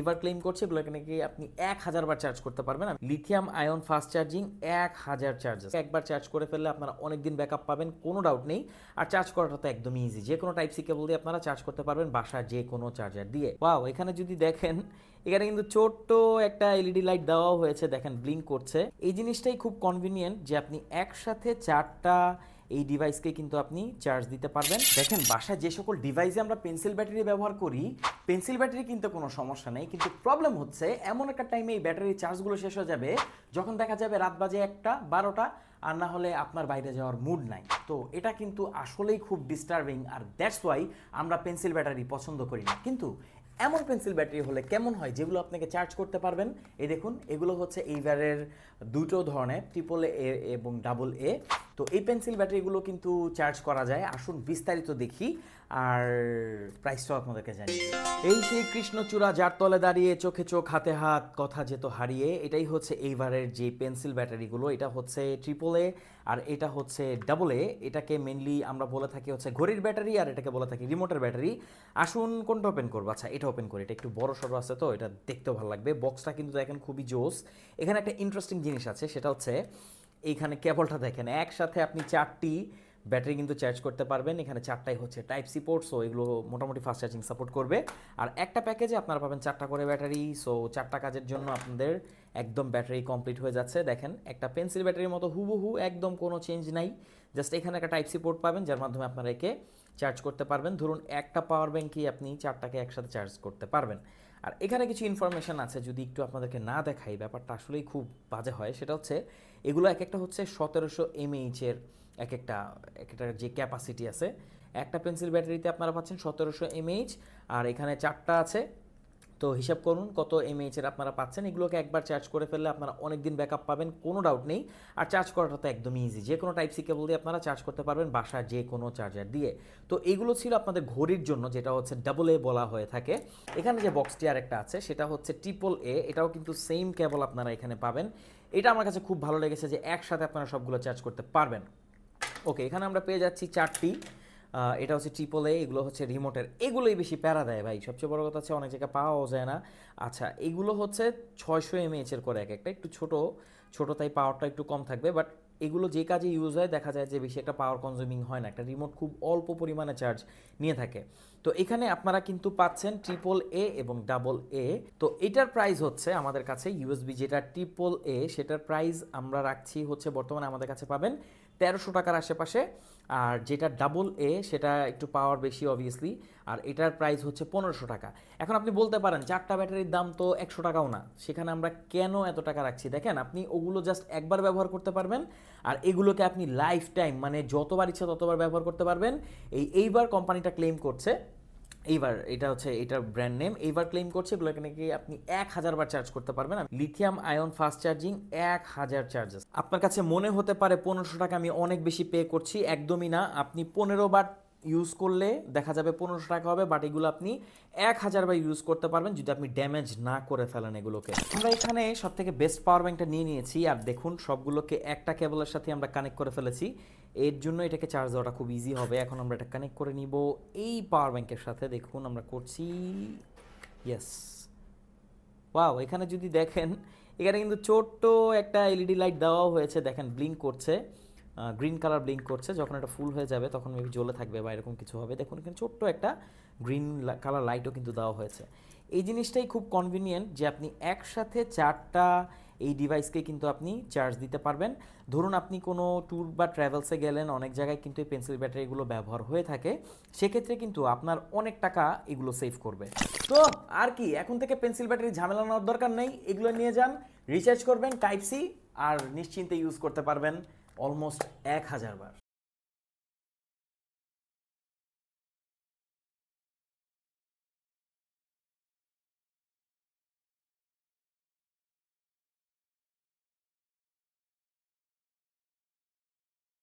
এবার ক্লেম করছে এগুলো নাকি আপনি এক হাজার বার চার্জ করতে পারবেন লিথিয়াম আয়ন ফাস্ট চার্জিং এক হাজার চার্জেস একবার চার্জ করে ফেললে আপনারা অনেকদিন ব্যাকআপ পাবেন কোনো ডাউট নেই আর চার্জ করাটা তো একদমই ইজি যে কোনো টাইপ সি কেবল দিয়ে আপনারা চার্জ করতে পারবেন বাসার যে কোনো চার্জার দিয়ে বাও এখানে যদি দেখেন এখানে কিন্তু ছোট্ট একটা এলইডি লাইট e দেওয়া হয়েছে দেখেন ব্লিঙ্ক করছে এই জিনিসটাই খুব কনভিনিয়েন্ট যে আপনি একসাথে চারটা এই ডিভাইসকে কিন্তু আপনি চার্জ দিতে পারবেন দেখেন বাসায় যে সকল ডিভাইসে আমরা পেন্সিল ব্যাটারি ব্যবহার করি পেন্সিল ব্যাটারি কিন্তু কোনো সমস্যা নেই কিন্তু প্রবলেম হচ্ছে এমন একটা টাইমে এই ব্যাটারির চার্জগুলো শেষ হয়ে যাবে যখন দেখা যাবে রাত বাজে একটা বারোটা আর না হলে আপনার বাইরে যাওয়ার মুড নাই তো এটা কিন্তু আসলেই খুব ডিস্টার্বিং আর দ্যাটস ওয়াই আমরা পেন্সিল ব্যাটারি পছন্দ করি না কিন্তু এমন পেন্সিল ব্যাটারি হলে কেমন হয় যেগুলো আপনাকে চার্জ করতে পারবেন এই দেখুন এগুলো হচ্ছে এইবারের দুটো ধরনের ট্রিপল এ এবং ডাবল এ তো এই পেন্সিল ব্যাটারিগুলো কিন্তু চার্জ করা যায় আসুন বিস্তারিত দেখি আর প্রাইসটাও আপনাদেরকে জানি এই সেই কৃষ্ণচূড়া যার তলে দাঁড়িয়ে চোখে চোখ হাতে হাত কথা যেত হারিয়ে এটাই হচ্ছে এইবারের যে পেন্সিল ব্যাটারিগুলো এটা হচ্ছে ট্রিপল এ আর এটা হচ্ছে ডাবল এ এটাকে মেনলি আমরা বলে থাকি হচ্ছে ঘড়ির ব্যাটারি আর এটাকে বলে থাকি রিমোটের ব্যাটারি আসুন কোনটা ওপেন করবো আচ্ছা এটা ওপেন করি এটা একটু বড় সড়ো আছে তো এটা দেখতেও ভালো লাগবে বক্সটা কিন্তু দেখেন খুবই জোস এখানে একটা ইন্টারেস্টিং জিনিস আছে সেটা হচ্ছে এইখানে কেবলটা দেখেন একসাথে আপনি চারটি ব্যাটারি কিন্তু চার্জ করতে পারবেন এখানে চারটাই হচ্ছে টাইপ সি পোর্ট সো এগুলো মোটামুটি ফাস্ট চার্জিং সাপোর্ট করবে আর একটা প্যাকেজে আপনারা পাবেন চারটা করে ব্যাটারি সো চারটা কাজের জন্য আপনাদের একদম ব্যাটারি কমপ্লিট হয়ে যাচ্ছে দেখেন একটা পেন্সিল ব্যাটারির মতো হুবহু একদম কোনো চেঞ্জ নাই জাস্ট এখানে একটা টাইপ সি পোর্ট পাবেন যার মাধ্যমে আপনারা একে চার্জ করতে পারবেন ধরুন একটা পাওয়ার ব্যাঙ্কই আপনি চারটাকে একসাথে চার্জ করতে পারবেন আর এখানে কিছু ইনফরমেশান আছে যদি একটু আপনাদেরকে না দেখাই ব্যাপারটা আসলেই খুব বাজে হয় সেটা হচ্ছে এগুলো এক একটা হচ্ছে সতেরোশো এমএইচের এর এক একটা এক একটা যে ক্যাপাসিটি আছে একটা পেন্সিল ব্যাটারিতে আপনারা পাচ্ছেন সতেরোশো এমএইচ আর এখানে চারটা আছে তো হিসাব করুন কত এমএইচের আপনারা পাচ্ছেন এগুলোকে একবার চার্জ করে ফেললে আপনারা অনেক দিন ব্যাকআপ পাবেন কোনো ডাউট নেই আর চার্জ করাটা তো একদমই ইজি যে কোনো টাইপ সি কেবল দিয়ে আপনারা চার্জ করতে পারবেন বাসা যে কোনো চার্জার দিয়ে তো এগুলো ছিল আপনাদের ঘড়ির জন্য যেটা হচ্ছে ডাবল এ বলা হয়ে থাকে এখানে যে বক্সটি একটা আছে সেটা হচ্ছে ট্রিপল এ এটাও কিন্তু সেম কেবল আপনারা এখানে পাবেন এটা আমার কাছে খুব ভালো লেগেছে যে একসাথে আপনারা সবগুলো চার্জ করতে পারবেন ওকে এখানে আমরা পেয়ে যাচ্ছি চারটি এটা হচ্ছে ট্রিপল এ এগুলো হচ্ছে রিমোটের এগুলোই বেশি প্যারা দেয় ভাই সবচেয়ে বড় কথা হচ্ছে অনেক জায়গায় পাওয়াও যায় না আচ্ছা এগুলো হচ্ছে ছয়শো এম এর করে এক একটা একটু ছোট ছোটো তাই পাওয়ারটা একটু কম থাকবে বাট এগুলো যে কাজে ইউজ হয় দেখা যায় যে বেশি একটা পাওয়ার কনজিউমিং হয় না একটা রিমোট খুব অল্প পরিমাণে চার্জ নিয়ে থাকে তো এখানে আপনারা কিন্তু পাচ্ছেন ট্রিপল এ এবং ডাবল এ তো এটার প্রাইস হচ্ছে আমাদের কাছে ইউএসবি যেটা ট্রিপল এ সেটার প্রাইস আমরা রাখছি হচ্ছে বর্তমানে আমাদের কাছে পাবেন তেরোশো টাকার আশেপাশে আর যেটা ডাবল এ সেটা একটু পাওয়ার বেশি অবভিয়াসলি আর এটার প্রাইস হচ্ছে পনেরোশো টাকা এখন আপনি বলতে পারেন চারটা ব্যাটারির দাম তো একশো টাকাও না সেখানে আমরা কেন এত টাকা রাখছি দেখেন আপনি ওগুলো জাস্ট একবার ব্যবহার করতে পারবেন আর এগুলোকে আপনি লাইফ টাইম মানে যতবার ইচ্ছা ততবার ব্যবহার করতে পারবেন এই এইবার কোম্পানিটা ক্লেম করছে এইবার এটা হচ্ছে এটার ব্র্যান্ড নেম এইবার ক্লেম করছে এগুলোকে নাকি আপনি এক হাজার বার চার্জ করতে পারবেন লিথিয়াম আয়ন ফাস্ট চার্জিং এক হাজার চার্জেস আপনার কাছে মনে হতে পারে পনেরোশো টাকা আমি অনেক বেশি পে করছি একদমই না আপনি পনেরো বার ইউজ করলে দেখা যাবে পনেরোশো টাকা হবে বাট এগুলো আপনি এক হাজার বাই ইউজ করতে পারবেন যদি আপনি ড্যামেজ না করে ফেলেন এগুলোকে আমরা এখানে সব থেকে বেস্ট পাওয়ার ব্যাঙ্কটা নিয়ে নিয়েছি আর দেখুন সবগুলোকে একটা কেবলের সাথে আমরা কানেক্ট করে ফেলেছি এর জন্য এটাকে চার্জ দেওয়াটা খুব ইজি হবে এখন আমরা এটা কানেক্ট করে নিব এই পাওয়ার ব্যাঙ্কের সাথে দেখুন আমরা করছি ইয়েস ওয়াও এখানে যদি দেখেন এখানে কিন্তু ছোট্ট একটা এলইডি লাইট দেওয়াও হয়েছে দেখেন ব্লিঙ্ক করছে গ্রিন কালার ব্লিঙ্ক করছে যখন এটা ফুল হয়ে যাবে তখন মেবি জ্বলে থাকবে বা এরকম কিছু হবে দেখুন কিন্তু ছোট্ট একটা গ্রিন কালার লাইটও কিন্তু দেওয়া হয়েছে এই জিনিসটাই খুব কনভিনিয়েন্ট যে আপনি একসাথে চারটা এই ডিভাইসকে কিন্তু আপনি চার্জ দিতে পারবেন ধরুন আপনি কোনো ট্যুর বা ট্রাভেলসে গেলেন অনেক জায়গায় কিন্তু এই পেন্সিল ব্যাটারিগুলো ব্যবহার হয়ে থাকে সেক্ষেত্রে কিন্তু আপনার অনেক টাকা এগুলো সেভ করবে তো আর কি এখন থেকে পেন্সিল ব্যাটারি ঝামেলা নেওয়ার দরকার নেই এগুলো নিয়ে যান রিচার্জ করবেন টাইপ সি আর নিশ্চিন্তে ইউজ করতে পারবেন অলমোস্ট এক হাজার বার